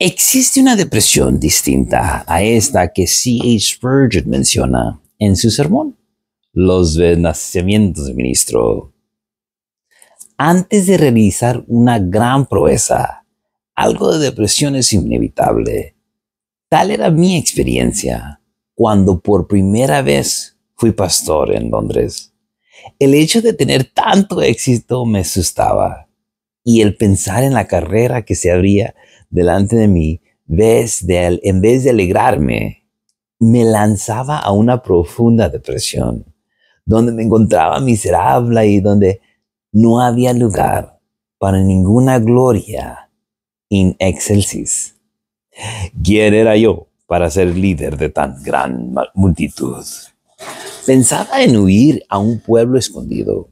Existe una depresión distinta a esta que C. H. Spurgeon menciona en su sermón, Los Nacimientos del Ministro. Antes de realizar una gran proeza, algo de depresión es inevitable. Tal era mi experiencia cuando por primera vez fui pastor en Londres. El hecho de tener tanto éxito me asustaba y el pensar en la carrera que se abría delante de mí, en vez de alegrarme, me lanzaba a una profunda depresión, donde me encontraba miserable y donde no había lugar para ninguna gloria in excelsis. ¿Quién era yo para ser líder de tan gran multitud? Pensaba en huir a un pueblo escondido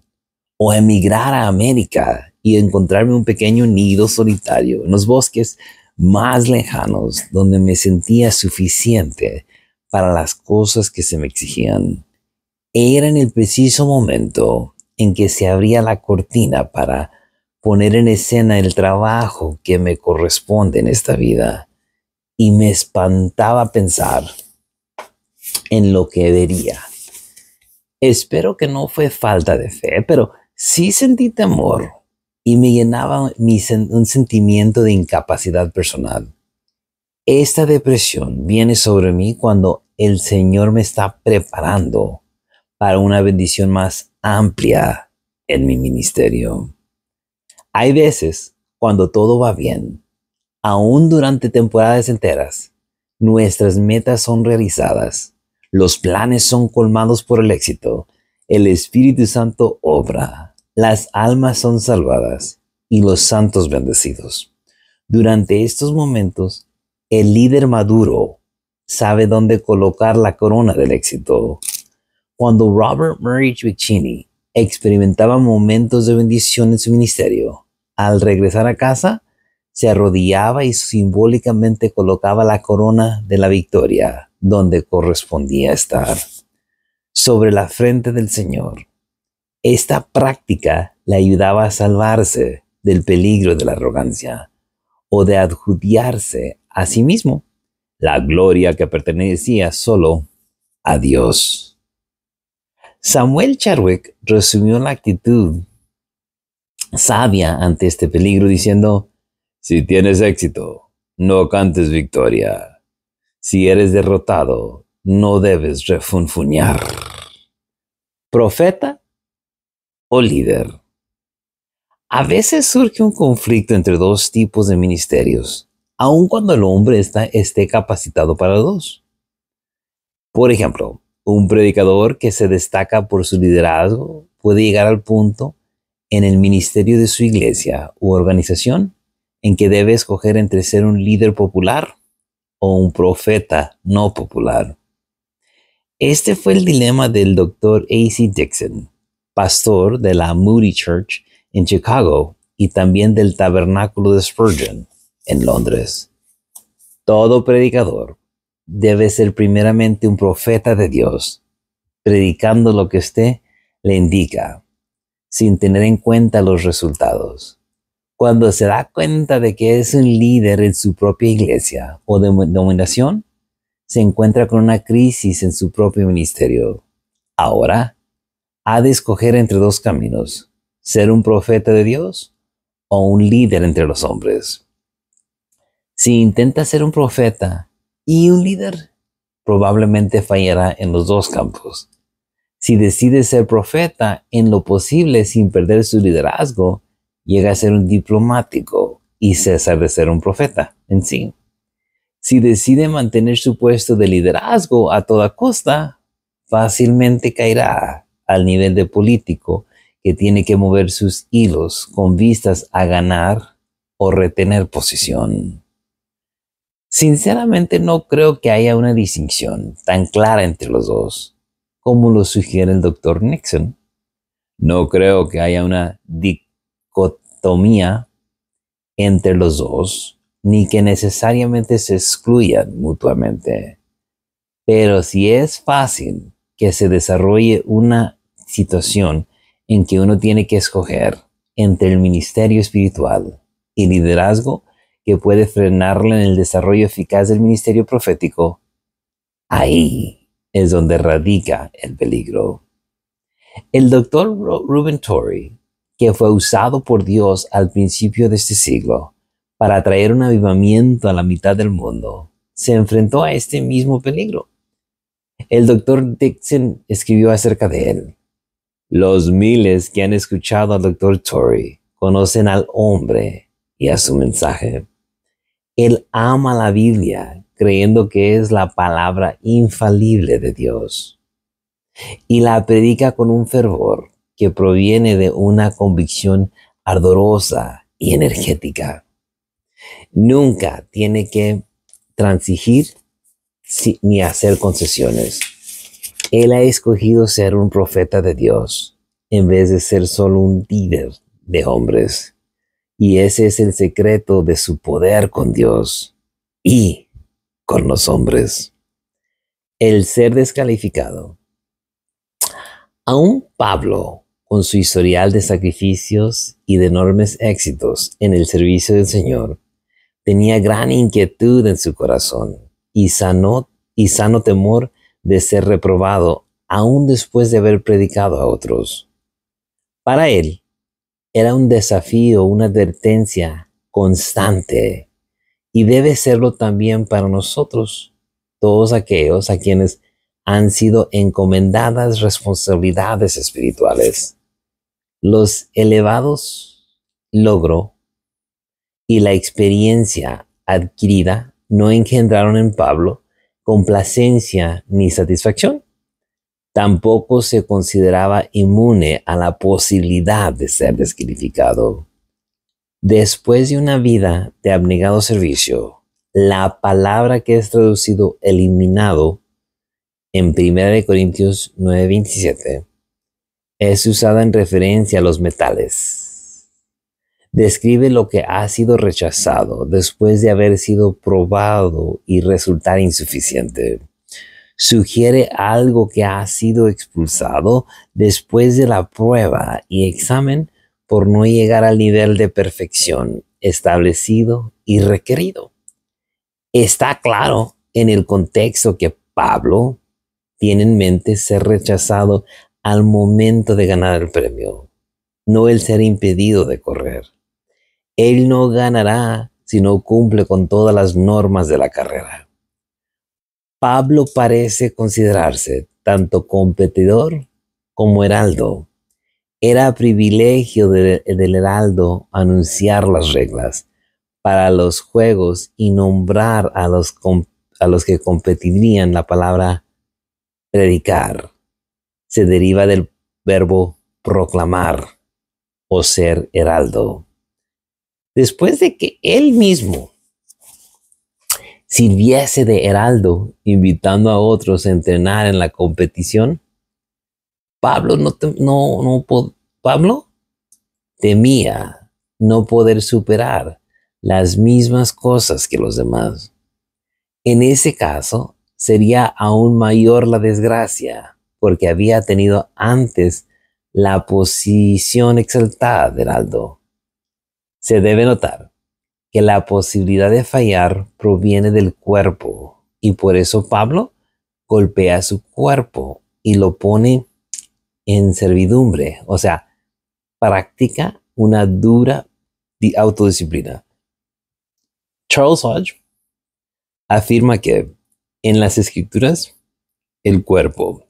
o emigrar a América y encontrarme un pequeño nido solitario en los bosques más lejanos donde me sentía suficiente para las cosas que se me exigían. Era en el preciso momento en que se abría la cortina para poner en escena el trabajo que me corresponde en esta vida y me espantaba pensar en lo que vería. Espero que no fue falta de fe, pero sí sentí temor y me llenaba un sentimiento de incapacidad personal. Esta depresión viene sobre mí cuando el Señor me está preparando para una bendición más amplia en mi ministerio. Hay veces cuando todo va bien, aún durante temporadas enteras, nuestras metas son realizadas, los planes son colmados por el éxito, el Espíritu Santo obra las almas son salvadas y los santos bendecidos. Durante estos momentos, el líder maduro sabe dónde colocar la corona del éxito. Cuando Robert Murray Vicini experimentaba momentos de bendición en su ministerio, al regresar a casa, se arrodillaba y simbólicamente colocaba la corona de la victoria donde correspondía estar, sobre la frente del Señor esta práctica le ayudaba a salvarse del peligro de la arrogancia o de adjudiarse a sí mismo la gloria que pertenecía solo a Dios. Samuel Charwick resumió la actitud sabia ante este peligro diciendo, si tienes éxito, no cantes victoria. Si eres derrotado, no debes refunfuñar. Profeta o líder. A veces surge un conflicto entre dos tipos de ministerios, aun cuando el hombre está, esté capacitado para los dos. Por ejemplo, un predicador que se destaca por su liderazgo puede llegar al punto en el ministerio de su iglesia u organización en que debe escoger entre ser un líder popular o un profeta no popular. Este fue el dilema del doctor A.C. Dixon, pastor de la Moody Church en Chicago y también del Tabernáculo de Spurgeon en Londres. Todo predicador debe ser primeramente un profeta de Dios, predicando lo que esté le indica, sin tener en cuenta los resultados. Cuando se da cuenta de que es un líder en su propia iglesia o denominación, se encuentra con una crisis en su propio ministerio. Ahora, ha de escoger entre dos caminos, ser un profeta de Dios o un líder entre los hombres. Si intenta ser un profeta y un líder, probablemente fallará en los dos campos. Si decide ser profeta en lo posible sin perder su liderazgo, llega a ser un diplomático y cesa de ser un profeta en sí. Si decide mantener su puesto de liderazgo a toda costa, fácilmente caerá al nivel de político que tiene que mover sus hilos con vistas a ganar o retener posición. Sinceramente no creo que haya una distinción tan clara entre los dos como lo sugiere el doctor Nixon. No creo que haya una dicotomía entre los dos, ni que necesariamente se excluyan mutuamente. Pero si es fácil que se desarrolle una situación en que uno tiene que escoger entre el ministerio espiritual y liderazgo que puede frenarle en el desarrollo eficaz del ministerio profético, ahí es donde radica el peligro. El doctor Ruben Torrey, que fue usado por Dios al principio de este siglo para traer un avivamiento a la mitad del mundo, se enfrentó a este mismo peligro. El doctor Dixon escribió acerca de él los miles que han escuchado al doctor Torrey conocen al hombre y a su mensaje. Él ama la Biblia creyendo que es la palabra infalible de Dios y la predica con un fervor que proviene de una convicción ardorosa y energética. Nunca tiene que transigir ni hacer concesiones. Él ha escogido ser un profeta de Dios en vez de ser solo un líder de hombres. Y ese es el secreto de su poder con Dios y con los hombres. El ser descalificado. Aún Pablo, con su historial de sacrificios y de enormes éxitos en el servicio del Señor, tenía gran inquietud en su corazón y, sano y sano temor de ser reprobado aún después de haber predicado a otros. Para él era un desafío, una advertencia constante y debe serlo también para nosotros, todos aquellos a quienes han sido encomendadas responsabilidades espirituales. Los elevados logro y la experiencia adquirida no engendraron en Pablo complacencia ni satisfacción, tampoco se consideraba inmune a la posibilidad de ser descalificado. Después de una vida de abnegado servicio, la palabra que es traducido eliminado en 1 Corintios 9:27 es usada en referencia a los metales describe lo que ha sido rechazado después de haber sido probado y resultar insuficiente. Sugiere algo que ha sido expulsado después de la prueba y examen por no llegar al nivel de perfección establecido y requerido. Está claro en el contexto que Pablo tiene en mente ser rechazado al momento de ganar el premio, no el ser impedido de correr él no ganará si no cumple con todas las normas de la carrera. Pablo parece considerarse tanto competidor como heraldo. Era privilegio del heraldo anunciar las reglas para los juegos y nombrar a los, a los que competirían la palabra predicar. Se deriva del verbo proclamar o ser heraldo después de que él mismo sirviese de heraldo, invitando a otros a entrenar en la competición, Pablo Pablo temía no poder superar las mismas cosas que los demás. En ese caso, sería aún mayor la desgracia, porque había tenido antes la posición exaltada de heraldo se debe notar que la posibilidad de fallar proviene del cuerpo y por eso Pablo golpea su cuerpo y lo pone en servidumbre, o sea, practica una dura autodisciplina. Charles Hodge afirma que en las escrituras el cuerpo,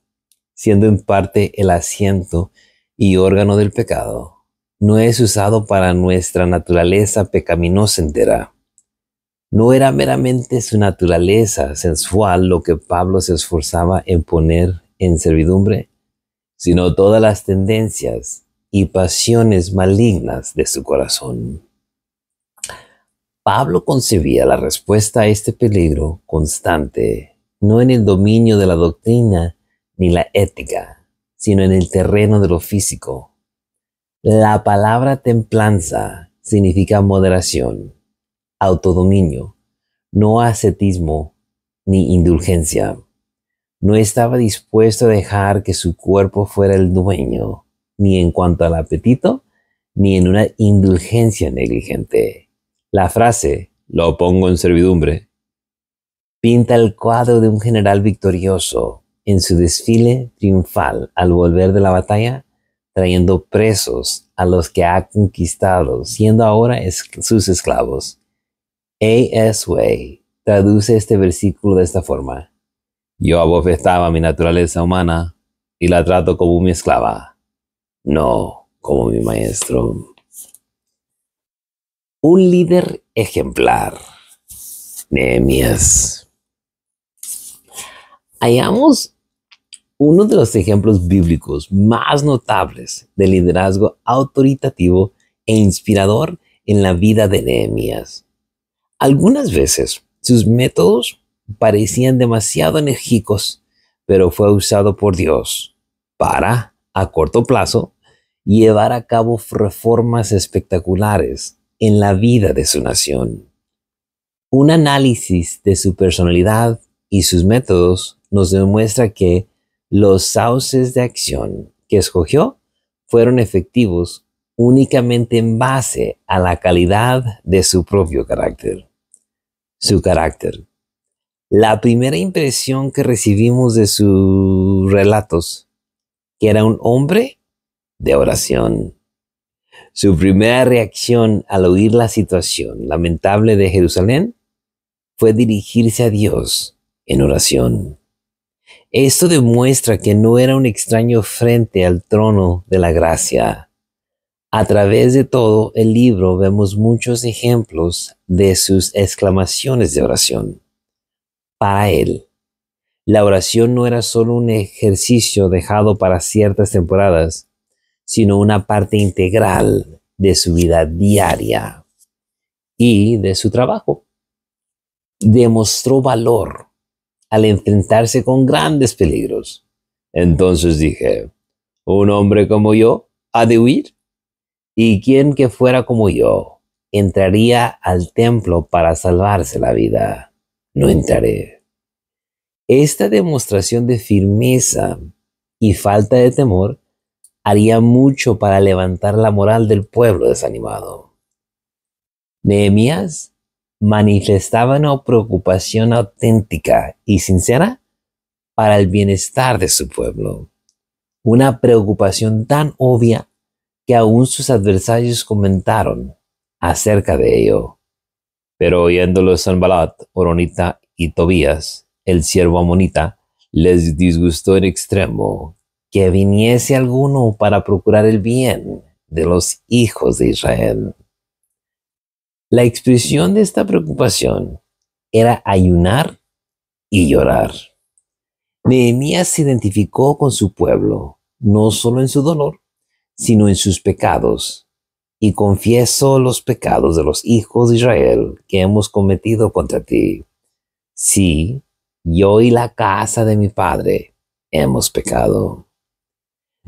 siendo en parte el asiento y órgano del pecado, no es usado para nuestra naturaleza pecaminosa entera. No era meramente su naturaleza sensual lo que Pablo se esforzaba en poner en servidumbre, sino todas las tendencias y pasiones malignas de su corazón. Pablo concebía la respuesta a este peligro constante, no en el dominio de la doctrina ni la ética, sino en el terreno de lo físico, la palabra templanza significa moderación, autodominio, no ascetismo ni indulgencia. No estaba dispuesto a dejar que su cuerpo fuera el dueño, ni en cuanto al apetito, ni en una indulgencia negligente. La frase, lo pongo en servidumbre, pinta el cuadro de un general victorioso en su desfile triunfal al volver de la batalla trayendo presos a los que ha conquistado, siendo ahora sus esclavos. Way traduce este versículo de esta forma. Yo abofetaba mi naturaleza humana y la trato como mi esclava, no como mi maestro. Un líder ejemplar. Nehemías. Hallamos uno de los ejemplos bíblicos más notables de liderazgo autoritativo e inspirador en la vida de Nehemías. Algunas veces sus métodos parecían demasiado enérgicos, pero fue usado por Dios para, a corto plazo, llevar a cabo reformas espectaculares en la vida de su nación. Un análisis de su personalidad y sus métodos nos demuestra que los sauces de acción que escogió fueron efectivos únicamente en base a la calidad de su propio carácter. Su carácter. La primera impresión que recibimos de sus relatos, que era un hombre de oración. Su primera reacción al oír la situación lamentable de Jerusalén fue dirigirse a Dios en oración. Esto demuestra que no era un extraño frente al trono de la gracia. A través de todo el libro vemos muchos ejemplos de sus exclamaciones de oración. Para él, la oración no era solo un ejercicio dejado para ciertas temporadas, sino una parte integral de su vida diaria y de su trabajo. Demostró valor al enfrentarse con grandes peligros. Entonces dije, un hombre como yo ha de huir, y quien que fuera como yo entraría al templo para salvarse la vida. No entraré. Esta demostración de firmeza y falta de temor haría mucho para levantar la moral del pueblo desanimado. Nehemías Manifestaban una preocupación auténtica y sincera para el bienestar de su pueblo. Una preocupación tan obvia que aún sus adversarios comentaron acerca de ello. Pero oyéndolo Sanbalat, Oronita y Tobías, el siervo amonita, les disgustó en extremo que viniese alguno para procurar el bien de los hijos de Israel. La expresión de esta preocupación era ayunar y llorar. Nehemías se identificó con su pueblo, no solo en su dolor, sino en sus pecados, y confieso los pecados de los hijos de Israel que hemos cometido contra ti. Sí, yo y la casa de mi padre hemos pecado.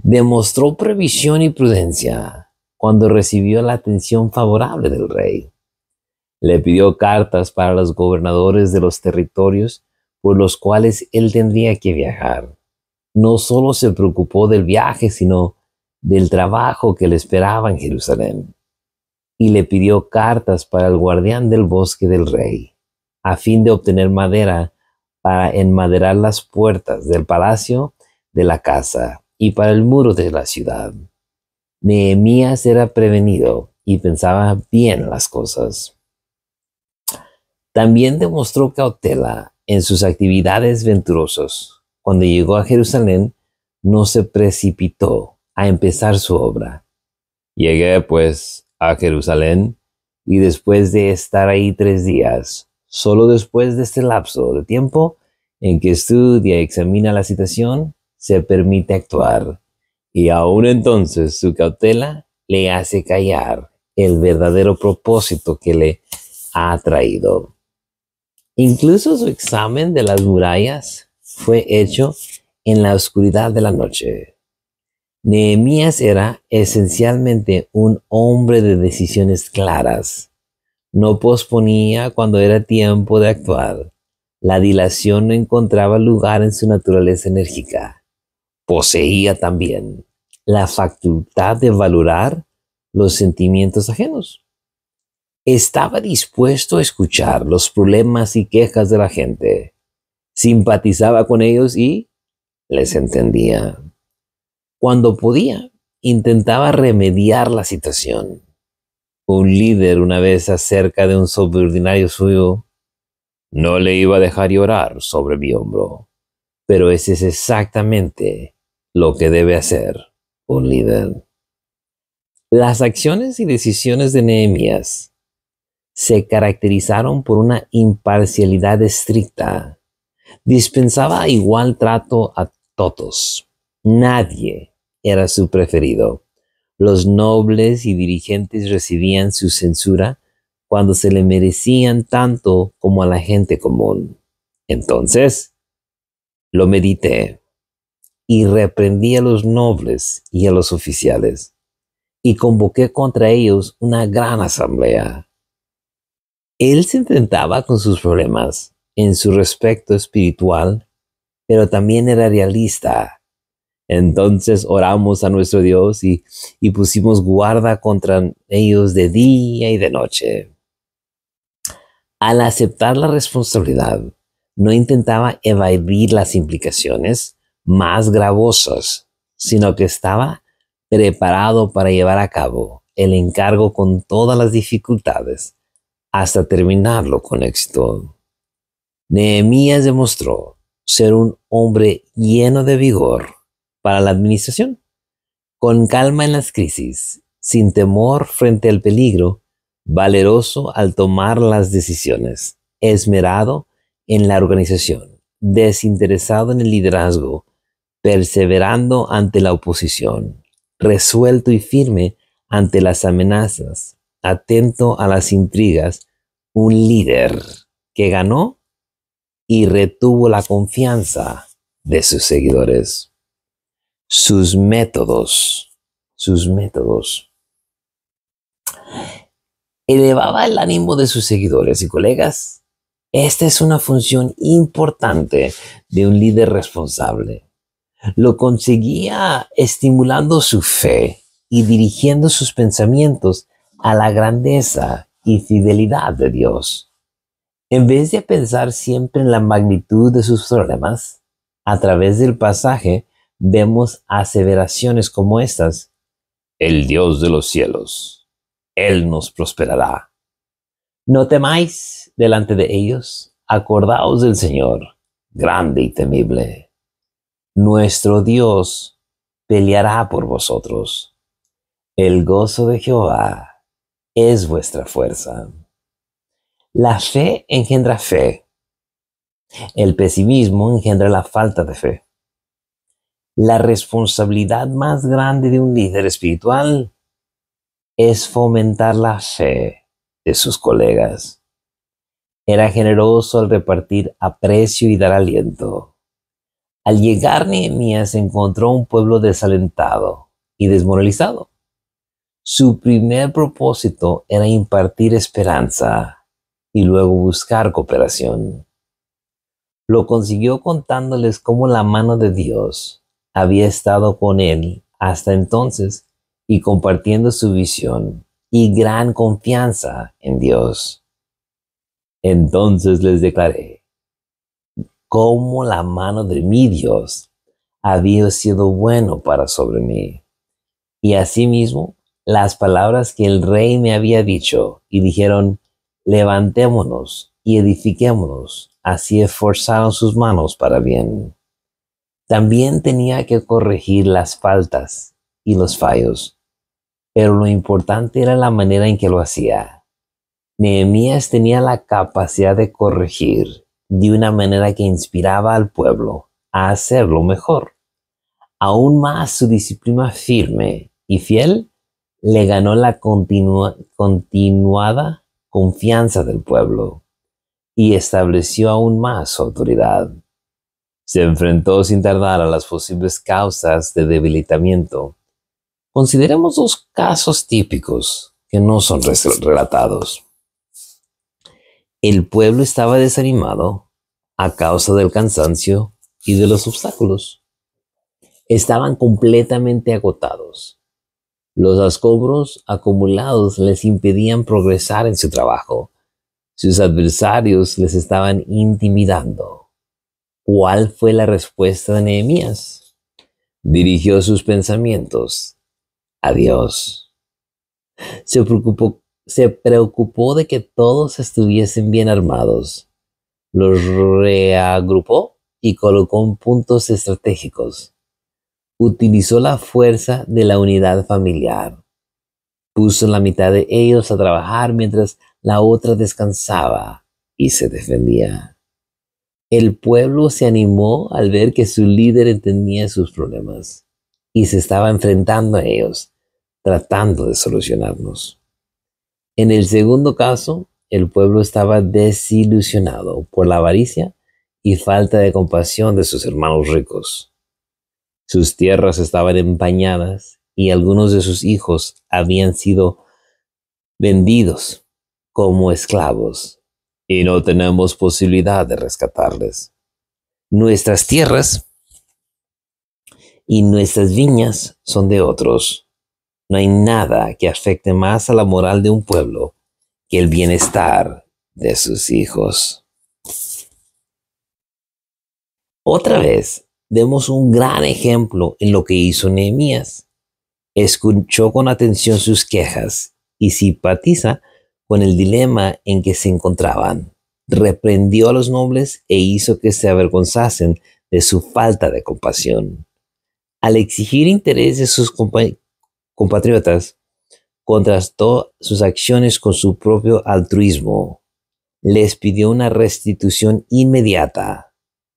Demostró previsión y prudencia cuando recibió la atención favorable del rey. Le pidió cartas para los gobernadores de los territorios por los cuales él tendría que viajar. No solo se preocupó del viaje, sino del trabajo que le esperaba en Jerusalén. Y le pidió cartas para el guardián del bosque del rey, a fin de obtener madera para enmaderar las puertas del palacio de la casa y para el muro de la ciudad. Nehemías era prevenido y pensaba bien las cosas. También demostró cautela en sus actividades venturosas. Cuando llegó a Jerusalén, no se precipitó a empezar su obra. Llegué, pues, a Jerusalén y después de estar ahí tres días, solo después de este lapso de tiempo en que estudia y examina la situación, se permite actuar. Y aún entonces su cautela le hace callar el verdadero propósito que le ha traído. Incluso su examen de las murallas fue hecho en la oscuridad de la noche. Nehemías era esencialmente un hombre de decisiones claras. No posponía cuando era tiempo de actuar. La dilación no encontraba lugar en su naturaleza enérgica. Poseía también la facultad de valorar los sentimientos ajenos estaba dispuesto a escuchar los problemas y quejas de la gente, simpatizaba con ellos y les entendía. Cuando podía, intentaba remediar la situación. Un líder una vez acerca de un subordinario suyo, no le iba a dejar llorar sobre mi hombro, pero ese es exactamente lo que debe hacer un líder. Las acciones y decisiones de Nehemías se caracterizaron por una imparcialidad estricta. Dispensaba igual trato a todos. Nadie era su preferido. Los nobles y dirigentes recibían su censura cuando se le merecían tanto como a la gente común. Entonces, lo medité y reprendí a los nobles y a los oficiales y convoqué contra ellos una gran asamblea él se enfrentaba con sus problemas en su respecto espiritual, pero también era realista. Entonces oramos a nuestro Dios y, y pusimos guarda contra ellos de día y de noche. Al aceptar la responsabilidad, no intentaba evadir las implicaciones más gravosas, sino que estaba preparado para llevar a cabo el encargo con todas las dificultades hasta terminarlo con éxito. Nehemías demostró ser un hombre lleno de vigor para la administración, con calma en las crisis, sin temor frente al peligro, valeroso al tomar las decisiones, esmerado en la organización, desinteresado en el liderazgo, perseverando ante la oposición, resuelto y firme ante las amenazas, atento a las intrigas, un líder que ganó y retuvo la confianza de sus seguidores. Sus métodos, sus métodos. Elevaba el ánimo de sus seguidores y colegas. Esta es una función importante de un líder responsable. Lo conseguía estimulando su fe y dirigiendo sus pensamientos a la grandeza y fidelidad de Dios. En vez de pensar siempre en la magnitud de sus problemas, a través del pasaje vemos aseveraciones como estas. El Dios de los cielos, Él nos prosperará. No temáis delante de ellos, acordaos del Señor, grande y temible. Nuestro Dios peleará por vosotros. El gozo de Jehová es vuestra fuerza. La fe engendra fe. El pesimismo engendra la falta de fe. La responsabilidad más grande de un líder espiritual es fomentar la fe de sus colegas. Era generoso al repartir aprecio y dar aliento. Al llegar Nehemías encontró un pueblo desalentado y desmoralizado. Su primer propósito era impartir esperanza y luego buscar cooperación. Lo consiguió contándoles cómo la mano de Dios había estado con él hasta entonces y compartiendo su visión y gran confianza en Dios. Entonces les declaré cómo la mano de mi Dios había sido bueno para sobre mí. Y asimismo las palabras que el rey me había dicho y dijeron, levantémonos y edifiquémonos. Así esforzaron sus manos para bien. También tenía que corregir las faltas y los fallos, pero lo importante era la manera en que lo hacía. Nehemías tenía la capacidad de corregir de una manera que inspiraba al pueblo a hacerlo mejor. Aún más su disciplina firme y fiel le ganó la continuada confianza del pueblo y estableció aún más autoridad. Se enfrentó sin tardar a las posibles causas de debilitamiento. Consideremos dos casos típicos que no son relatados. El pueblo estaba desanimado a causa del cansancio y de los obstáculos. Estaban completamente agotados los ascobros acumulados les impedían progresar en su trabajo. Sus adversarios les estaban intimidando. ¿Cuál fue la respuesta de Nehemías? Dirigió sus pensamientos a Dios. Se preocupó, se preocupó de que todos estuviesen bien armados. Los reagrupó y colocó en puntos estratégicos utilizó la fuerza de la unidad familiar. Puso la mitad de ellos a trabajar mientras la otra descansaba y se defendía. El pueblo se animó al ver que su líder entendía sus problemas y se estaba enfrentando a ellos, tratando de solucionarlos. En el segundo caso, el pueblo estaba desilusionado por la avaricia y falta de compasión de sus hermanos ricos. Sus tierras estaban empañadas y algunos de sus hijos habían sido vendidos como esclavos y no tenemos posibilidad de rescatarles. Nuestras tierras y nuestras viñas son de otros. No hay nada que afecte más a la moral de un pueblo que el bienestar de sus hijos. Otra vez, Demos un gran ejemplo en lo que hizo Nehemías. Escuchó con atención sus quejas y simpatiza con el dilema en que se encontraban. Reprendió a los nobles e hizo que se avergonzasen de su falta de compasión. Al exigir interés de sus compatriotas, contrastó sus acciones con su propio altruismo. Les pidió una restitución inmediata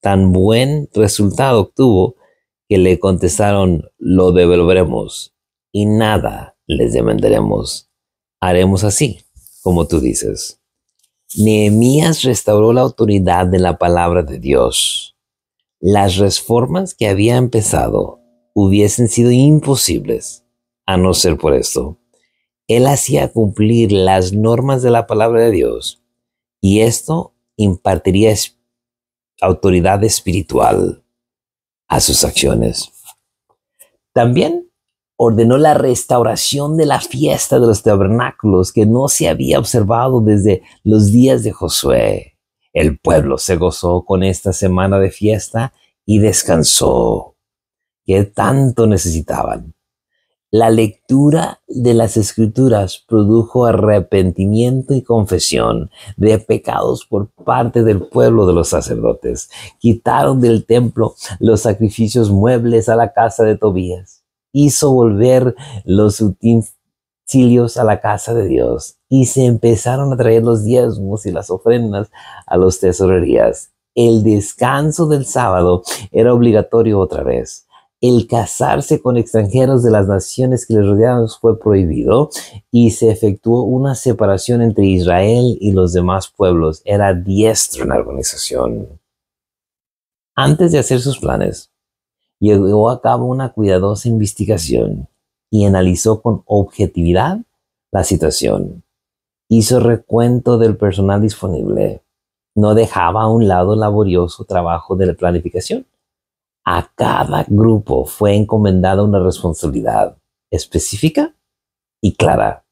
Tan buen resultado obtuvo que le contestaron, lo devolveremos y nada les demandaremos. Haremos así, como tú dices. Nehemías restauró la autoridad de la palabra de Dios. Las reformas que había empezado hubiesen sido imposibles a no ser por esto. Él hacía cumplir las normas de la palabra de Dios y esto impartiría espíritu autoridad espiritual a sus acciones. También ordenó la restauración de la fiesta de los tabernáculos que no se había observado desde los días de Josué. El pueblo se gozó con esta semana de fiesta y descansó, que tanto necesitaban. La lectura de las escrituras produjo arrepentimiento y confesión de pecados por parte del pueblo de los sacerdotes. Quitaron del templo los sacrificios muebles a la casa de Tobías. Hizo volver los utensilios a la casa de Dios. Y se empezaron a traer los diezmos y las ofrendas a los tesorerías. El descanso del sábado era obligatorio otra vez el casarse con extranjeros de las naciones que les rodeaban fue prohibido y se efectuó una separación entre Israel y los demás pueblos. Era diestro en la organización. Antes de hacer sus planes, llevó a cabo una cuidadosa investigación y analizó con objetividad la situación. Hizo recuento del personal disponible. No dejaba a un lado el laborioso trabajo de la planificación a cada grupo fue encomendada una responsabilidad específica y clara.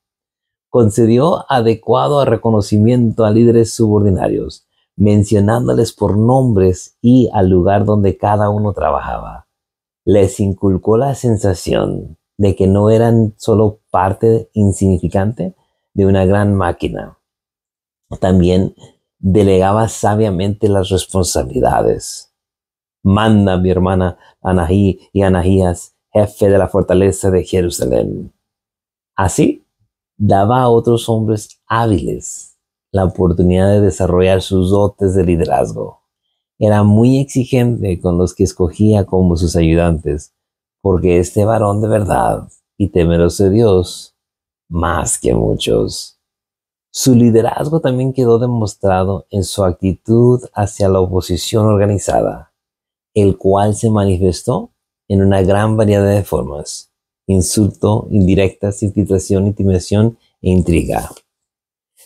Concedió adecuado reconocimiento a líderes subordinarios, mencionándoles por nombres y al lugar donde cada uno trabajaba. Les inculcó la sensación de que no eran solo parte insignificante de una gran máquina. También delegaba sabiamente las responsabilidades manda mi hermana Anahí y Anahías, jefe de la fortaleza de Jerusalén. Así, daba a otros hombres hábiles la oportunidad de desarrollar sus dotes de liderazgo. Era muy exigente con los que escogía como sus ayudantes, porque este varón de verdad y temeroso de Dios, más que muchos. Su liderazgo también quedó demostrado en su actitud hacia la oposición organizada el cual se manifestó en una gran variedad de formas, insulto, indirecta, infiltración, intimidación e intriga.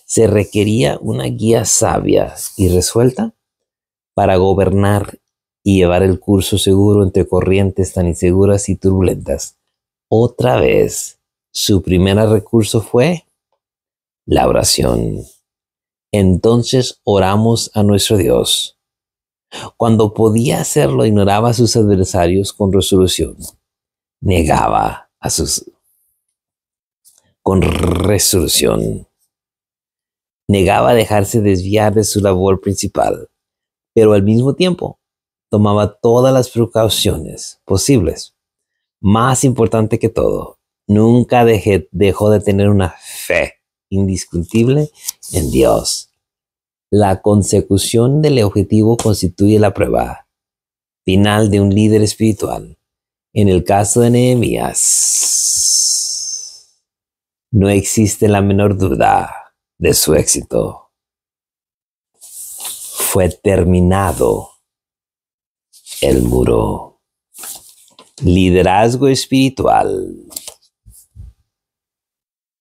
Se requería una guía sabia y resuelta para gobernar y llevar el curso seguro entre corrientes tan inseguras y turbulentas. Otra vez, su primer recurso fue la oración. Entonces oramos a nuestro Dios cuando podía hacerlo, ignoraba a sus adversarios con resolución. Negaba a sus... con resolución. Negaba dejarse desviar de su labor principal, pero al mismo tiempo tomaba todas las precauciones posibles. Más importante que todo, nunca dejó de tener una fe indiscutible en Dios la consecución del objetivo constituye la prueba final de un líder espiritual. En el caso de Nehemías, no existe la menor duda de su éxito. Fue terminado el muro. Liderazgo espiritual.